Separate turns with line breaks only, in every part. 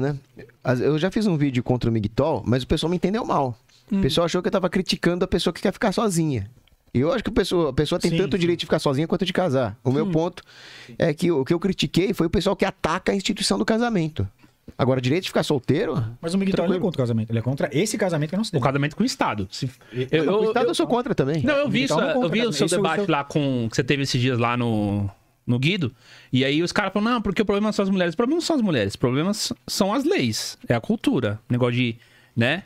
né? Eu já fiz um vídeo contra o Migtol, mas o pessoal me entendeu mal. Hum. O pessoal achou que eu tava criticando a pessoa que quer ficar sozinha. E eu acho que a pessoa, a pessoa tem sim, tanto sim. direito de ficar sozinha quanto de casar. O hum. meu ponto é que o que eu critiquei foi o pessoal que ataca a instituição do casamento. Agora, direito de ficar solteiro?
Mas o Miguel é contra o casamento. Ele é contra esse casamento que não se tem. O casamento com o Estado. Se...
Eu, não, eu, o Estado eu, eu,
sou contra também. Não, eu vi, isso, é eu vi o seu é debate
lá com. que você teve esses dias lá no no Guido. E aí os caras falam, não, porque o problema são as mulheres. O problema não são as mulheres, o problema são as leis, é a cultura. O negócio de, né?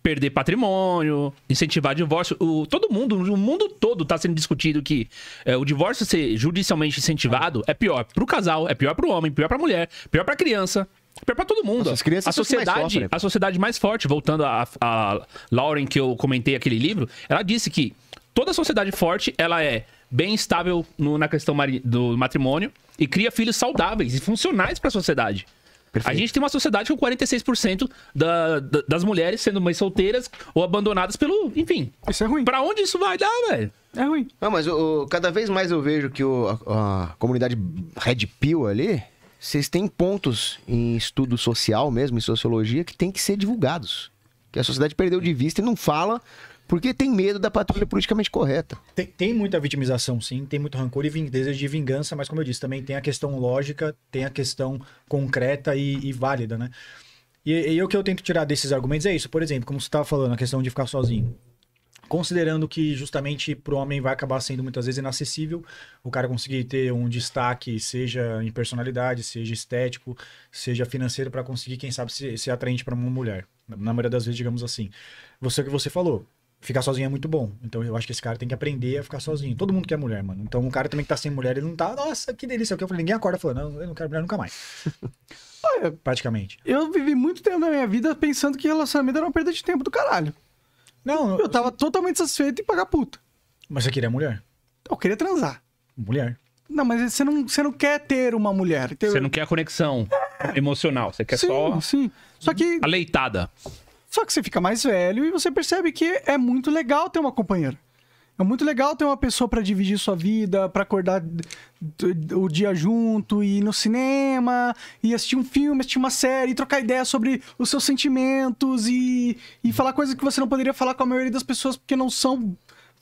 Perder patrimônio, incentivar divórcio. O, todo mundo, o mundo todo tá sendo discutido que é, o divórcio ser judicialmente incentivado é pior pro casal, é pior pro homem, pior pra mulher, pior pra criança. Pior pra todo mundo. Nossa, a sociedade, a sociedade mais forte, voltando a, a Lauren que eu comentei aquele livro, ela disse que toda sociedade forte, ela é bem estável no, na questão do matrimônio e cria filhos saudáveis e funcionais para a sociedade. Perfeito. A gente tem uma sociedade com 46% da, da, das mulheres sendo mães solteiras ou abandonadas pelo. Enfim. Isso é ruim. Pra onde isso vai dar, velho?
É ruim. Não, mas o, cada vez mais eu vejo que o, a, a, comunidade Red Pill ali. Vocês têm pontos em estudo social mesmo, em sociologia, que tem que ser divulgados. Que a sociedade perdeu de vista e não fala porque tem medo da patrulha politicamente
correta. Tem, tem muita vitimização, sim, tem muito rancor e desejo de vingança, mas como eu disse, também tem a questão lógica, tem a questão concreta e, e válida, né? E, e, o que eu tento tirar desses argumentos é isso. Por exemplo, como você estava falando, a questão de ficar sozinho. Considerando que justamente para o homem vai acabar sendo muitas vezes inacessível, o cara conseguir ter um destaque, seja em personalidade, seja estético, seja financeiro, para conseguir, quem sabe, ser, ser atraente para uma mulher. Na maioria das vezes, digamos assim. Você que você falou, ficar sozinho é muito bom. Então eu acho que esse cara tem que aprender a ficar sozinho. Todo mundo quer mulher, mano. Então o cara também que tá sem mulher, ele não tá. Nossa, que delícia. Eu falei, ninguém acorda falando, não, eu não quero mulher nunca mais. Olha, Praticamente.
Eu vivi muito tempo na minha vida pensando que relacionamento era uma perda de tempo do caralho. Não, eu tava eu... totalmente satisfeito em pagar puta.
Mas você queria mulher?
Eu queria transar. Mulher? Não, mas você não, você não quer ter uma mulher.
Ter... Você não quer a conexão é. emocional. Você quer sim, só. Sim. Só que. Aleitada.
Só que você fica mais velho e você percebe que é muito legal ter uma companheira. É muito legal ter uma pessoa para dividir sua vida, para acordar o dia junto, ir no cinema, e assistir um filme, assistir uma série, trocar ideia sobre os seus sentimentos e, e falar coisas que você não poderia falar com a maioria das pessoas porque não são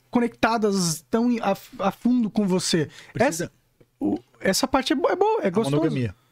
conectadas tão a, a fundo com você. Precisa. Essa, o, essa parte é, boa, é gostosa. É monogamia.